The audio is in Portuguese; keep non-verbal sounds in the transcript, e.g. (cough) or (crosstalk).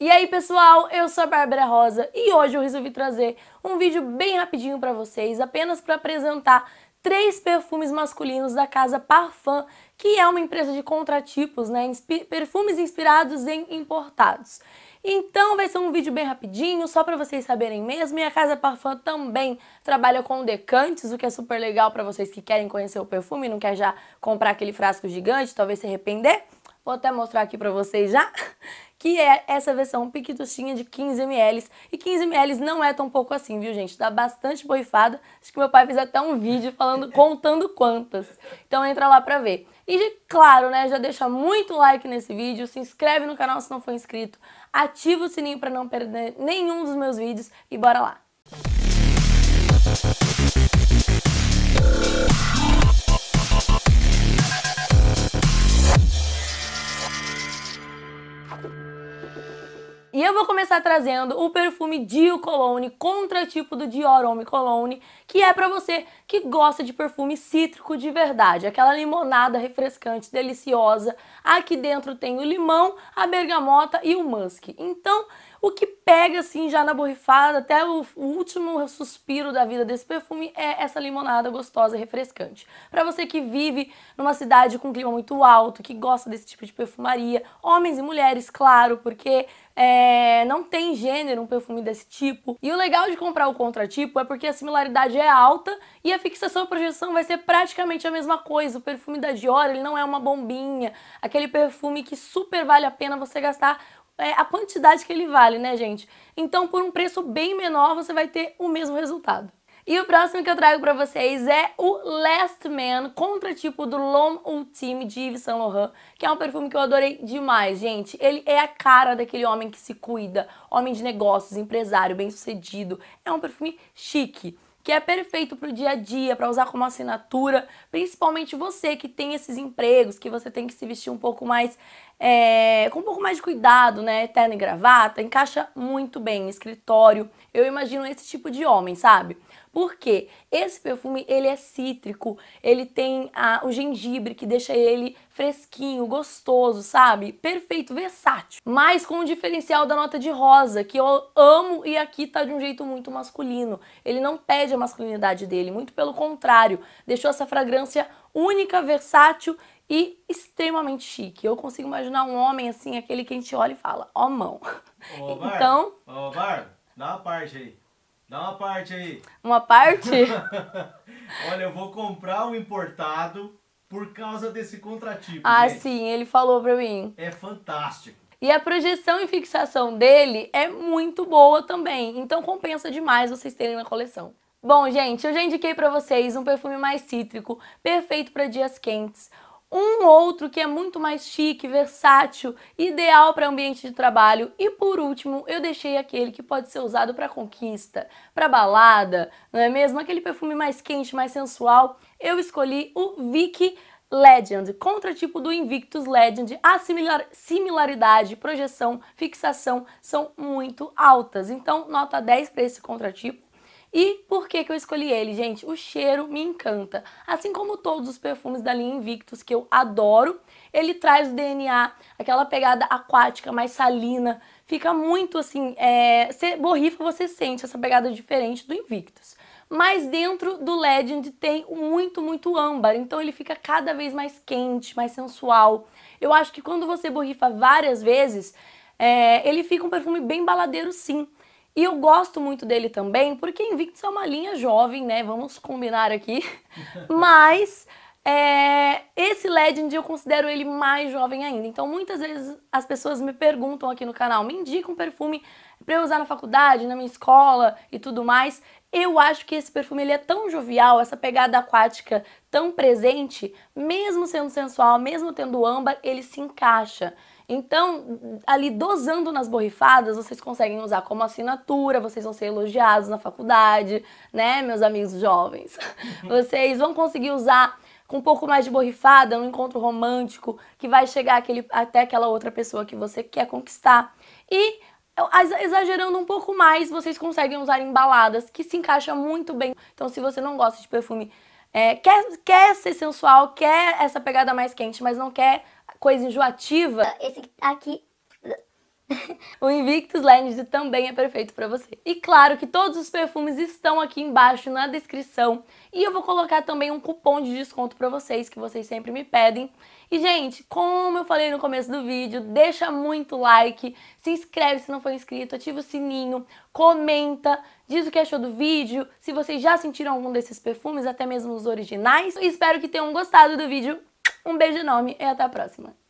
E aí pessoal, eu sou a Bárbara Rosa e hoje eu resolvi trazer um vídeo bem rapidinho para vocês, apenas para apresentar três perfumes masculinos da casa Parfum, que é uma empresa de contratipos, né, Inspi perfumes inspirados em importados. Então vai ser um vídeo bem rapidinho, só para vocês saberem mesmo, e a Casa Parfum também trabalha com decantes, o que é super legal para vocês que querem conhecer o perfume, e não quer já comprar aquele frasco gigante, talvez se arrepender. Vou até mostrar aqui para vocês já que é essa versão piquitostinha de 15 ml. E 15 ml não é tão pouco assim, viu, gente? Dá bastante boifada. Acho que meu pai fez até um vídeo falando (laughs) contando quantas. Então entra lá pra ver. E claro, né, já deixa muito like nesse vídeo, se inscreve no canal se não for inscrito, ativa o sininho para não perder nenhum dos meus vídeos e bora lá. vou começar trazendo o perfume Dio Cologne, contratipo do Dior Homme Cologne, que é para você que gosta de perfume cítrico de verdade, aquela limonada refrescante, deliciosa. Aqui dentro tem o limão, a bergamota e o musk. Então, o que pega assim já na borrifada, até o último suspiro da vida desse perfume é essa limonada gostosa e refrescante. Para você que vive numa cidade com clima muito alto, que gosta desse tipo de perfumaria, homens e mulheres, claro, porque é, não tem gênero um perfume desse tipo. E o legal de comprar o contratipo é porque a similaridade é alta e a fixação e projeção vai ser praticamente a mesma coisa. O perfume da Dior, ele não é uma bombinha, aquele perfume que super vale a pena você gastar é, a quantidade que ele vale, né, gente? Então, por um preço bem menor, você vai ter o mesmo resultado. E o próximo que eu trago para vocês é o Last Man, contratipo do L'Homme Ultime de Yves Saint Laurent, que é um perfume que eu adorei demais, gente. Ele é a cara daquele homem que se cuida, homem de negócios, empresário, bem-sucedido. É um perfume chique que é perfeito para o dia a dia, para usar como assinatura, principalmente você que tem esses empregos, que você tem que se vestir um pouco mais, é, com um pouco mais de cuidado, né? Terno e gravata, encaixa muito bem, escritório. Eu imagino esse tipo de homem, sabe? Porque esse perfume ele é cítrico, ele tem a, o gengibre que deixa ele fresquinho, gostoso, sabe? Perfeito, versátil. Mas com o diferencial da nota de rosa, que eu amo e aqui tá de um jeito muito masculino. Ele não pede a masculinidade dele, muito pelo contrário, deixou essa fragrância única, versátil e extremamente chique. Eu consigo imaginar um homem assim, aquele que a gente olha e fala, ó oh, mão. Ô, Bar, então. Ô, Bar, dá uma parte aí. Dá uma parte aí. Uma parte? (laughs) Olha, eu vou comprar um importado por causa desse contratipo. Ah, gente. sim, ele falou pra mim. É fantástico. E a projeção e fixação dele é muito boa também, então compensa demais vocês terem na coleção. Bom, gente, eu já indiquei para vocês um perfume mais cítrico, perfeito para dias quentes, um outro que é muito mais chique, versátil, ideal para ambiente de trabalho e por último eu deixei aquele que pode ser usado para conquista, para balada, não é mesmo? Aquele perfume mais quente, mais sensual, eu escolhi o Vicky Legend, contratipo do Invictus Legend, a similar, similaridade, projeção, fixação são muito altas. Então, nota 10 para esse contratipo, e por que, que eu escolhi ele, gente? O cheiro me encanta. Assim como todos os perfumes da linha Invictus, que eu adoro, ele traz o DNA, aquela pegada aquática, mais salina. Fica muito assim, é, você borrifa, você sente essa pegada diferente do Invictus. Mas dentro do Legend tem muito, muito âmbar, então ele fica cada vez mais quente, mais sensual. Eu acho que quando você borrifa várias vezes, é, ele fica um perfume bem baladeiro sim. E eu gosto muito dele também, porque Invictus é uma linha jovem, né? Vamos combinar aqui. (laughs) Mas é, esse LED eu considero ele mais jovem ainda. Então muitas vezes as pessoas me perguntam aqui no canal, me indicam um perfume para eu usar na faculdade, na minha escola e tudo mais. Eu acho que esse perfume ele é tão jovial, essa pegada aquática tão presente, mesmo sendo sensual, mesmo tendo âmbar, ele se encaixa. Então, ali dosando nas borrifadas, vocês conseguem usar como assinatura, vocês vão ser elogiados na faculdade, né, meus amigos jovens? Uhum. Vocês vão conseguir usar com um pouco mais de borrifada, um encontro romântico que vai chegar aquele, até aquela outra pessoa que você quer conquistar. E exagerando um pouco mais, vocês conseguem usar embaladas que se encaixa muito bem. Então, se você não gosta de perfume, é, quer, quer ser sensual, quer essa pegada mais quente, mas não quer coisa enjoativa. Esse aqui (laughs) o Invictus Lines também é perfeito para você. E claro que todos os perfumes estão aqui embaixo na descrição e eu vou colocar também um cupom de desconto para vocês que vocês sempre me pedem. E gente, como eu falei no começo do vídeo, deixa muito like, se inscreve se não for inscrito, ativa o sininho, comenta, diz o que achou do vídeo, se vocês já sentiram algum desses perfumes, até mesmo os originais. Espero que tenham gostado do vídeo. Um beijo enorme e até a próxima.